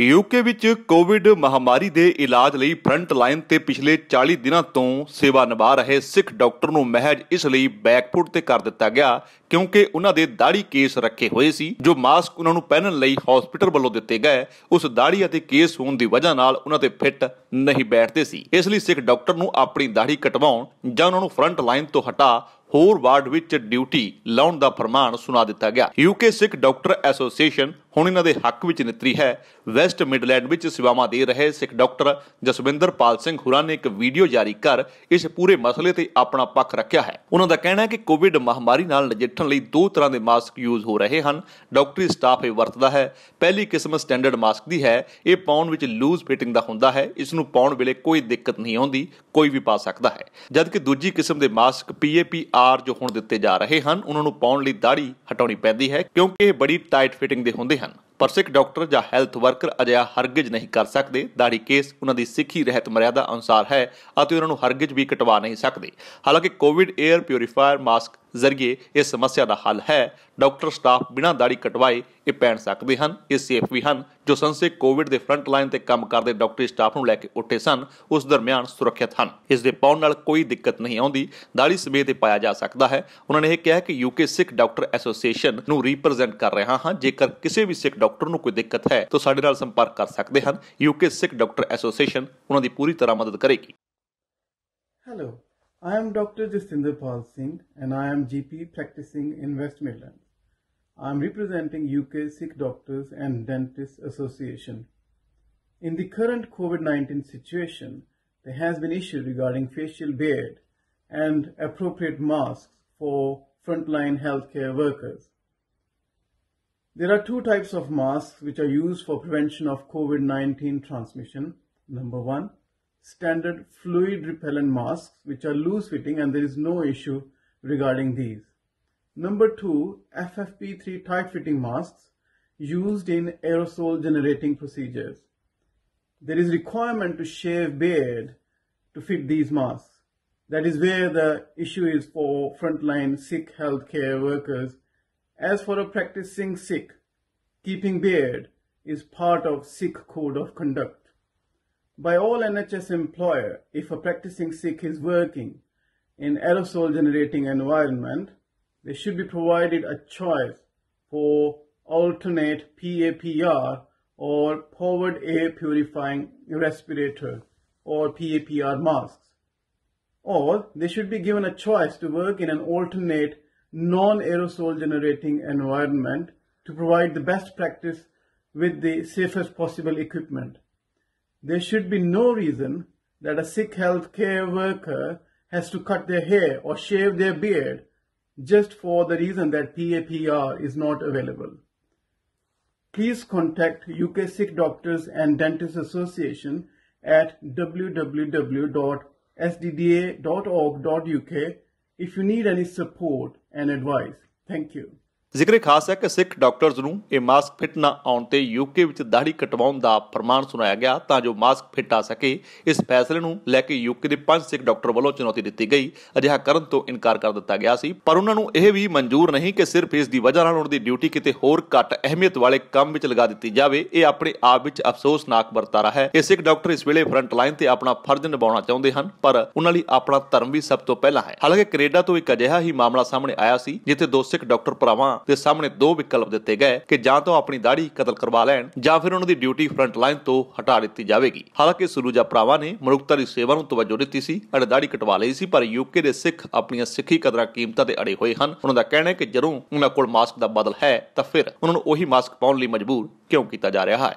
UK ਵਿੱਚ Covid ਮਹਾਮਾਰੀ ਦੇ ਇਲਾਜ ਲਈ ਫਰੰਟ ਲਾਈਨ ਤੇ ਪਿਛਲੇ 40 ਦਿਨਾਂ ਤੋਂ ਸੇਵਾ ਨਿਭਾ ਰਹੇ ਸਿੱਖ ਡਾਕਟਰ ਨੂੰ ਮਹਿਜ ਇਸ ਲਈ ਬੈਕਫੁੱਟ ਤੇ ਕਰ ਦਿੱਤਾ ਗਿਆ ਕਿਉਂਕਿ ਉਹਨਾਂ ਦੇ ਦਾੜੀ ਕੇਸ ਰੱਖੇ ਹੋਏ ਸੀ ਜੋ ਮਾਸਕ ਉਹਨਾਂ ਨੂੰ ਪਹਿਨਣ ਲਈ ਹਸਪੀਟਲ ਵੱਲੋਂ ਦਿੱਤੇ ਗਏ ਉਸ ਦਾੜੀ ਅਤੇ ਕੇਸ ਹੋਣ ਦੀ ਵਜ੍ਹਾ ਨਾਲ ਉਹਨਾਂ ਤੇ ਫਿੱਟ ਨਹੀਂ ਬੈਠਦੇ ਸੀ ਇਸ ਲਈ ਸਿੱਖ ਡਾਕਟਰ ਨੂੰ ਆਪਣੀ ਦਾੜੀ ਕਟਵਾਉਣ ਜਾਂ ਉਹਨਾਂ ਨੂੰ ਫਰੰਟ ਲਾਈਨ ਤੋਂ ਹਟਾ ਹੋਰ ਵਾਰਡ ਵਿੱਚ ਡਿਊਟੀ ਲਾਉਣ ਦਾ ਫਰਮਾਨ ਸੁਣਾ ਦਿੱਤਾ ਗਿਆ ਯੂਕੇ ਸਿੱਖ ਡਾਕਟਰ ਐਸੋਸੀਏਸ਼ਨ ਹੁਣ ਇਹਨਾਂ ਦੇ ਹੱਕ ਵਿੱਚ ਨਿਤਰੀ ਹੈ ਵੈਸਟ ਮਿਡਲੈਂਡ ਵਿੱਚ ਸੇਵਾਵਾਂ ਦੇ ਰਹੇ ਸਿੱਖ ਡਾਕਟਰ ਜਸਵਿੰਦਰਪਾਲ ਸਿੰਘ ਹੁਰਾ ਨੇ ਇੱਕ ਵੀਡੀਓ ਜਾਰੀ ਕਰ ਇਸ ਪੂਰੇ ਮਸਲੇ ਤੇ ਆਪਣਾ ਪੱਖ ਰੱਖਿਆ ਹੈ ਉਹਨਾਂ ਦਾ ਕਹਿਣਾ ਹੈ ਕਿ ਕੋਵਿਡ ਮਹਾਮਾਰੀ ਨਾਲ ਨਜਿੱਠਣ ਲਈ ਦੋ ਤਰ੍ਹਾਂ ਦੇ ਮਾਸਕ ਯੂਜ਼ ਹੋ ਰਹੇ ਹਨ ਡਾਕਟਰੀ ਸਟਾਫ ਇਹ ਵਰਤਦਾ ਹੈ ਪਹਿਲੀ ਕਿਸਮ ਸਟੈਂਡਰਡ ਮਾਸਕ ਦੀ ਹੈ ਇਹ ਪਾਉਣ ਵਿੱਚ ਲੂਜ਼ ਫਿਟਿੰਗ ਦਾ ਹੁੰਦਾ ਹੈ ਇਸ ਨੂੰ ਪਾਉਣ ਵੇਲੇ ਕੋਈ ਦਿੱਕਤ ਨਹੀਂ ਆਉਂਦੀ ਕੋਈ ਵੀ ਪਾ ਸਕਦਾ ਹੈ ਜਦਕਿ ਦੂਜੀ ਕਿਸਮ ਦੇ ਮਾਸਕ ਪੀਏਪੀਆਰ ਜੋ ਹੁਣ ਦਿੱਤੇ ਜਾ ਰਹੇ ਹਨ ਉਹਨਾਂ ਨੂੰ ਪਾਉਣ ਲਈ ਦਾੜੀ ਹਟਾਉਣੀ ਪੈਂਦੀ ਹੈ ਕਿਉਂਕਿ ਇਹ ਬੜੀ ਟਾਈਟ ਫਿਟਿੰਗ ਦੇ ਹੁੰਦੇ ਪਰ ਸਿੱਖ ਡਾਕਟਰ ਜਾਂ ਹੈਲਥ ਵਰਕਰ ਅਜਿਹਾ ਹਰਗਿਜ਼ ਨਹੀਂ ਕਰ ਸਕਦੇ ਦਾੜੀ ਕੇਸ ਉਹਨਾਂ ਦੀ ਸਿੱਖੀ ਰਹਿਤ ਮਰਿਆਦਾ ਅਨੁਸਾਰ ਹੈ ਅਤੇ ਉਹਨਾਂ ਨੂੰ ਹਰਗਿਜ਼ ਵੀ ਕਟਵਾ ਨਹੀਂ ਸਕਦੇ ਹਾਲਾਂਕਿ ਕੋਵਿਡ 에ਅਰ ਪਿਊਰੀਫਾਇਰ ਮਾਸਕ ਜ਼ਰੀਏ ਇਸ ਸਮੱਸਿਆ ਦਾ ਹੱਲ ਹੈ ਡਾਕਟਰ ਸਟਾਫ ਬਿਨਾਂ ਦਾੜੀ ਕਟਵਾਏ ਇਹ ਪਹਿਨ ਸਕਦੇ ਹਨ ਇਹ ਸੇਫ ਵੀ ਹਨ ਜੋ ਸੰਸੇ ਕੋਵਿਡ ਦੇ ਫਰੰਟ ਲਾਈਨ ਤੇ ਕੰਮ ਕਰਦੇ ਡਾਕਟਰੀ ਸਟਾਫ ਨੂੰ ਲੈ ਕੇ ਉੱਠੇ ਸਨ ਉਸ ਦਰਮਿਆਨ ਸੁਰੱਖਿਅਤ ਹਨ ਇਸ ਦੇ ਪਾਉਣ ਨਾਲ ਕੋਈ ਦਿੱਕਤ ਨਹੀਂ ਆਉਂਦੀ ਦਾੜੀ ਸਮੇਤ ਇਹ ਪਾਇਆ ਜਾ ਸਕਦਾ ਹੈ ਉਹਨਾਂ ਨੇ ਇਹ ਕਿਹਾ ਕਿ ਯੂਕੇ ਸਿੱਖ ਡਾਕਟਰ ਐਸੋਸੀਏਸ਼ਨ ਨੂੰ ਰਿਪਰੈਜ਼ੈਂਟ ਕਰ ਰਿਹਾ ਹਾਂ ਜੇਕਰ ਕਿਸੇ ਵੀ ਸਿੱਖ ਡਾਕਟਰ ਨੂੰ ਕੋਈ ਦਿੱਕਤ ਹੈ ਤਾਂ ਸਾਡੇ ਨਾਲ ਸੰਪਰਕ ਕਰ ਸਕਦੇ ਹਨ ਯੂਕੇ ਸਿੱਖ ਡਾਕਟਰ ਐਸੋਸੀਏਸ਼ਨ ਉਹਨਾਂ ਦੀ ਪੂਰੀ ਤਰ੍ਹਾਂ ਮਦਦ ਕਰੇਗੀ hello I am doctor Jasinderpal Singh and I am GP practising in west West I am representing UK Sikh Doctors and Dentists Association. In the current COVID-19 situation, there has been issue regarding facial beard and appropriate masks for frontline healthcare workers. There are two types of masks which are used for prevention of COVID-19 transmission. Number one, standard fluid repellent masks which are loose fitting and there is no issue regarding these. Number two, FFP3 tight fitting masks used in aerosol generating procedures. There is requirement to shave beard to fit these masks. That is where the issue is for frontline sick healthcare workers. As for a practicing sick, keeping beard is part of sick code of conduct. By all NHS employer, if a practicing sick is working in aerosol generating environment, they should be provided a choice for alternate PAPR or powered air purifying respirator or PAPR masks. Or they should be given a choice to work in an alternate non-aerosol generating environment to provide the best practice with the safest possible equipment. There should be no reason that a sick healthcare worker has to cut their hair or shave their beard just for the reason that PAPR is not available. Please contact UK Sick Doctors and Dentists Association at www.sdda.org.uk if you need any support and advice. Thank you. ਜ਼ਿਕਰ ਖਾਸ ਹੈ ਕਿ ਸਿੱਖ doctors ਨੂੰ ਇਹ mask fit ਨਾ ਆਉਣ ਤੇ UK ਵਿੱਚ ਦਾੜੀ ਕਟਵਾਉਣ ਦਾ ਪ੍ਰਮਾਣ ਸੁਣਾਇਆ ਗਿਆ ਤਾਂ ਜੋ ਮਾਸਕ ਫਿੱਟ ਆ ਸਕੇ ਇਸ ਫੈਸਲੇ ਨੂੰ ਲੈ ਕੇ ਯੂਕੇ ਦੇ ਪੰਜ ਸਿੱਖ ਡਾਕਟਰ ਵੱਲੋਂ ਚੁਣੌਤੀ ਦਿੱਤੀ ਗਈ ਅਜਿਹਾ ਕਰਨ ਤੋਂ ਇਨਕਾਰ ਕਰ ਦਿੱਤਾ ਗਿਆ ਸੀ ਪਰ ਉਹਨਾਂ ਨੂੰ ਇਹ ਵੀ ਮਨਜ਼ੂਰ ਨਹੀਂ ਕਿ ਸਿਰਫ ਇਸ ਦੀ ਵਜ੍ਹਾ ਨਾਲ ਉਹਨਾਂ ਦੀ ਡਿਊਟੀ ਕਿਤੇ ਹੋਰ ਘੱਟ ਅਹਿਮੀਅਤ ਵਾਲੇ ਕੰਮ ਵਿੱਚ ਲਗਾ ਦਿੱਤੀ ਜਾਵੇ ਇਹ ਆਪਣੇ ਆਪ ਵਿੱਚ ਅਫਸੋਸਨਾਕ ਵਰਤਾਰਾ ਹੈ ਇਹ ਸਿੱਖ ਡਾਕਟਰ ਇਸ ਵੇਲੇ ਫਰੰਟ ਲਾਈਨ ਤੇ ਆਪਣਾ ਫਰਜ਼ ਨਿਭਾਉਣਾ ਚਾਹੁੰਦੇ ਹਨ ਪਰ ਉਹਨਾਂ ਲਈ ਆਪਣਾ ਧਰਮ ਵੀ ਸਭ ਤੋਂ ਪਹਿਲਾਂ ਹੈ ਹਾਲਾਂਕਿ ਕੈਨੇਡਾ ਤੋਂ ਇੱਕ ਅਜਿਹਾ ਹੀ ਮਾਮਲਾ ਸਾਹਮਣੇ ਆਇਆ ਸੀ ਜਿੱਥੇ ਦੋ ਸਿੱਖ ਡਾਕਟਰ ਭਰਾਵਾਂ ਦੇ ਸਾਹਮਣੇ ਦੋ ਵਿਕਲਪ ਦਿੱਤੇ ਗਏ ਕਿ ਜਾਂ ਤਾਂ ਆਪਣੀ ਦਾੜੀ ਕਤਲ ਕਰਵਾ ਲੈਣ ਜਾਂ ਫਿਰ ਉਹਨਾਂ ਦੀ ਡਿਊਟੀ ਫਰੰਟ ਲਾਈਨ ਤੋਂ ਹਟਾ ਦਿੱਤੀ ਜਾਵੇਗੀ ਹਾਲਾਂਕਿ ਸੁਰੂਜਾ ਪ੍ਰਾਵਾ ਨੇ ਮਨੁੱਖਤਾ ਦੀ ਸੇਵਾ ਨੂੰ ਤਵੱਜੋ ਦਿੱਤੀ ਸੀ ਅੜ ਦਾੜੀ ਕਟਵਾ ਲਈ ਸੀ ਪਰ ਯੂਕੇ ਦੇ ਸਿੱਖ ਆਪਣੀਆਂ ਸਿੱਖੀ ਕਦਰਾਂ ਕੀਮਤਾਂ ਤੇ ਅੜੇ ਹੋਏ ਹਨ ਉਹਨਾਂ ਦਾ ਕਹਿਣਾ ਹੈ ਕਿ ਜਦੋਂ ਉਹਨਾਂ ਕੋਲ ਮਾਸਕ ਦਾ ਬਦਲ ਹੈ ਤਾਂ ਫਿਰ ਉਹਨਾਂ ਨੂੰ ਉਹੀ ਮਾਸਕ ਪਾਉਣ ਲਈ ਮਜਬੂਰ ਕਿਉਂ ਕੀਤਾ ਜਾ ਰਿਹਾ ਹੈ